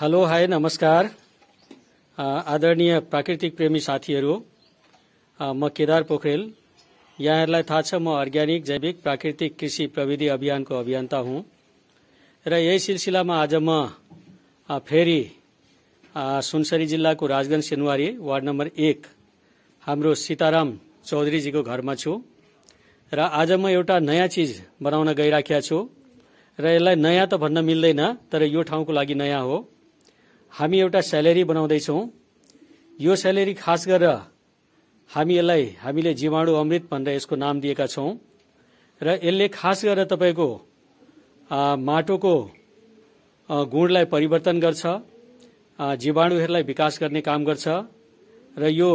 hello hi नमस्कार आदरणीय प्राकृतिक प्रेमी साथीहरू uh, म केदार पोखरेल यहाँहरूलाई थाहा छ म अर्ग्यानिक जैविक प्राकृतिक कृषि प्रविधि अभियानको अभियन्ता हुँ र यही सिलसिलामा आज म uh, फेरि uh, सुनसरी जिल्लाको राजगंज सेनवारी वार्ड नम्बर एक हाम्रो सीताराम चौधरीजीको घरमा छु र आज म एउटा नयाँ चिज बनाउन गइराखेका छु र यसलाई नयाँ त भन्न मिल्दैन तर यो ठाउँको लागि नयाँ हो हामी एउटा स्यालेरी बनाउँदैछौँ यो स्यालेरी खास गरेर हामी यसलाई हामीले जीवाणु अमृत भनेर यसको नाम दिएका छौँ र यसले खास गरेर तपाईँको माटोको गुणलाई परिवर्तन गर्छ जीवाणुहरूलाई विकास गर्ने काम गर्छ र यो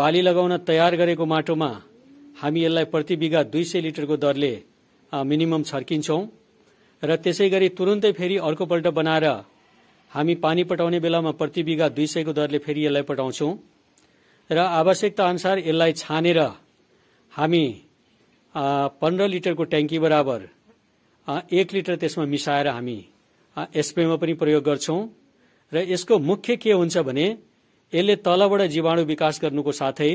बाली लगाउन तयार गरेको माटोमा हामी यसलाई प्रति बिघा दुई सय लिटरको दरले मिनिमम छर्किन्छौँ र त्यसै गरी तुरुन्तै फेरि अर्कोपल्ट बनाएर हामी पानी पटाउने बेलामा प्रति बिघा दुई सयको दरले फेरि यसलाई पटाउँछौँ र आवश्यकता अनुसार यसलाई छानेर हामी पन्ध्र लिटरको ट्याङ्की बराबर एक लिटर त्यसमा मिसाएर हामी एसपेमा पनि प्रयोग गर्छौँ र यसको मुख्य के हुन्छ भने यसले तलबाट जीवाणु विकास गर्नुको साथै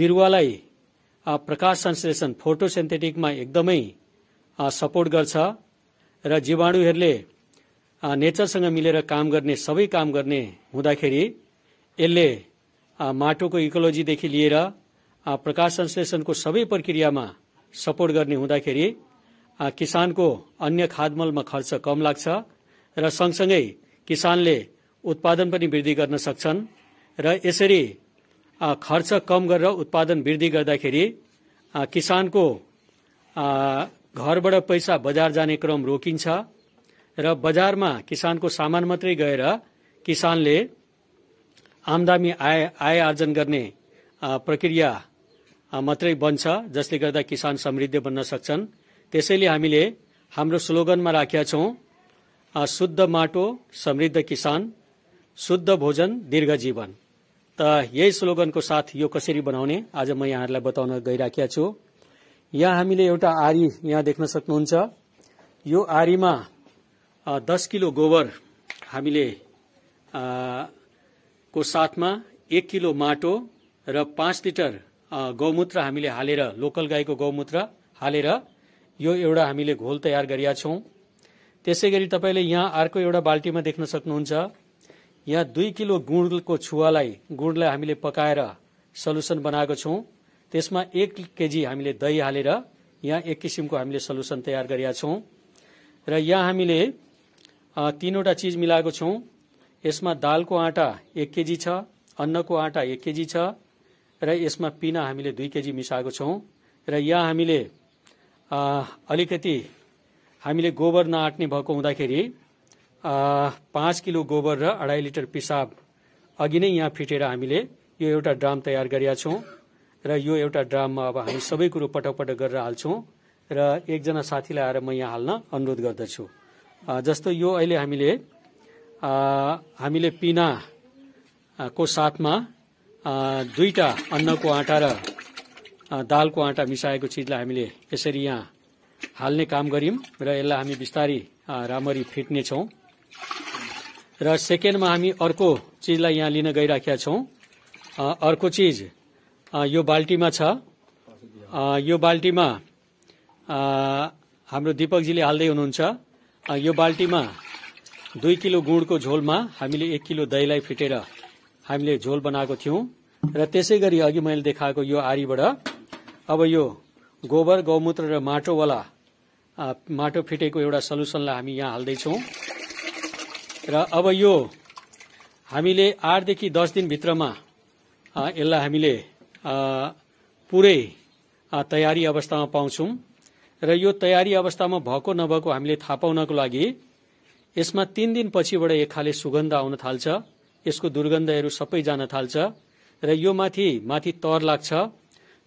बिरुवालाई प्रकाश संश्लेषण फोटोसेन्थेटिकमा एकदमै सपोर्ट गर्छ र जीवाणुहरूले नेचरसँग मिलेर काम गर्ने सबै काम गर्ने हुँदाखेरि यसले माटोको इकोलोजीदेखि लिएर प्रकाश संश्लेषणको सबै प्रक्रियामा सपोर्ट गर्ने हुँदाखेरि किसानको अन्य खादमलमा खर्च कम लाग्छ र सँगसँगै किसानले उत्पादन पनि वृद्धि गर्न सक्छन् र यसरी खर्च कम गरेर उत्पादन वृद्धि गर्दाखेरि किसानको घरबाट पैसा बजार जाने क्रम रोकिन्छ र बजारमा किसानको सामान मात्रै गएर किसानले आमदामी आय आय आर्जन गर्ने प्रक्रिया मात्रै बन्छ जसले गर्दा किसान समृद्ध बन्न सक्छन् त्यसैले हामीले हाम्रो स्लोगनमा राखेका छौँ शुद्ध माटो समृद्ध किसान शुद्ध भोजन दीर्घ जीवन त यही स्लोगनको साथ यो कसरी बनाउने आज म यहाँहरूलाई बताउन गइराखेका छु यहाँ हामीले एउटा आरी यहाँ देख्न सक्नुहुन्छ यो आरीमा दस किलो गोबर हामीले को साथमा एक किलो माटो र पाँच लिटर गौमूत्र हामीले हालेर लोकल गाईको गौमूत्र हालेर यो एउटा हामीले घोल तयार गरेका छौँ त्यसै गरी तपाईँले यहाँ अर्को एउटा बाल्टीमा देख्न सक्नुहुन्छ यहाँ दुई किलो गुडको छुवालाई गुडलाई हामीले पकाएर सल्युसन बनाएको छौँ त्यसमा एक केजी हामीले दही हालेर यहाँ एक किसिमको हामीले सल्युसन तयार गरेका छौँ र यहाँ हामीले तीनवटा चिज मिलाएको छौँ यसमा दालको आँटा एक केजी छ अन्नको आँटा एक केजी छ र यसमा पिना हामीले दुई केजी मिसाएको छौँ र यहाँ हामीले अलिकति हामीले गोबर नआट्ने भएको हुँदाखेरि पाँच किलो गोबर र अढाई लिटर पिसाब अघि नै यहाँ फिटेर हामीले यो एउटा ड्राम तयार गरेका छौँ र यो एउटा ड्राममा अब हामी सबै कुरो पटक पटक गरेर हाल्छौँ र एकजना साथीलाई आएर म यहाँ हाल्न अनुरोध गर्दछु जस्तो यो अहिले हामीले हामीले पिना को साथमा दुईवटा अन्नको आँटा र दालको आँटा मिसाएको चिजलाई हामीले यसरी यहाँ हाल्ने काम गऱ्यौँ र यसलाई हामी बिस्तारी राम्ररी फिट्नेछौँ र सेकेन्डमा हामी अर्को चिजलाई यहाँ लिन गइराखेका छौँ अर्को चिज यो बाल्टीमा छ यो बाल्टीमा हाम्रो दिपकजीले हाल्दै हुनुहुन्छ यो बाल्टीमा दुई किलो गुडको झोलमा हामीले एक किलो दहीलाई फिटेर हामीले झोल बनाएको थियौँ र त्यसै गरी अघि मैले देखाएको यो आरीबाट अब यो गोबर गौमूत्र र माटोवाला माटो फिटेको एउटा सल्युसनलाई हामी यहाँ हाल्दैछौँ र अब यो हामीले आठदेखि दस दिनभित्रमा यसलाई हामीले पुरै तयारी अवस्थामा पाउँछौँ र यो तयारी अवस्थामा भएको नभएको हामीले थाहा पाउनको लागि यसमा तीन दिनपछिबाट एक खाले सुगन्ध आउन थाल्छ यसको दुर्गन्धहरू सबै जान थाल्छ र यो माथि माथि तर लाग्छ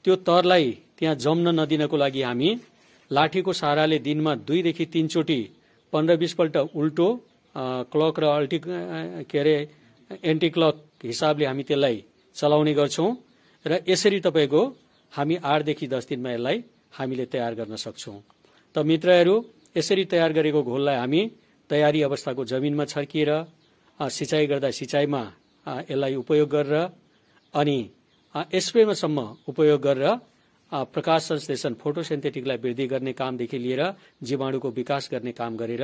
त्यो तरलाई त्यहाँ जम्न नदिनको लागि हामी लाठीको सहाराले दिनमा दुईदेखि तिनचोटि पन्ध्र बिसपल्ट उल्टो क्लक र अल्टी के अरे एन्टी क्लक हिसाबले हामी त्यसलाई चलाउने गर्छौँ र यसरी तपाईँको हामी आठदेखि दस दिनमा यसलाई हामीले तयार गर्न सक्छौँ त मित्रहरू यसरी तयार गरेको घोललाई हामी तयारी अवस्थाको जमिनमा छर्किएर सिँचाइ गर्दा सिँचाइमा यसलाई उपयोग गरेर अनि एसप्रेमासम्म उपयोग गरेर प्रकाश संश्लेषण फोटोसेन्थेटिकलाई वृद्धि गर्ने कामदेखि लिएर जीवाणुको विकास गर्ने काम गरेर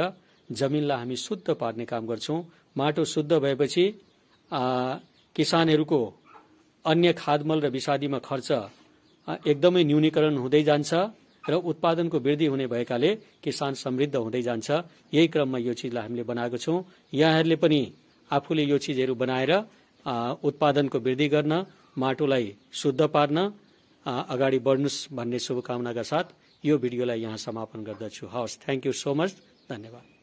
जमिनलाई हामी शुद्ध पार्ने काम गर्छौँ माटो शुद्ध भएपछि किसानहरूको अन्य खादमल र विषादीमा खर्च एकदमै न्यूनीकरण हुँदै जान्छ र उत्पादनको वृद्धि हुने भएकाले किसान समृद्ध हुँदै जान्छ यही क्रममा यो चिजलाई हामीले बनाएको छौँ यहाँहरूले पनि आफूले यो चिजहरू बनाएर उत्पादनको वृद्धि गर्न माटोलाई शुद्ध पार्न अगाडि बढ्नुहोस् भन्ने शुभकामनाका साथ यो भिडियोलाई यहाँ समापन गर्दछु हवस् थ्याङ्क यू सो मच धन्यवाद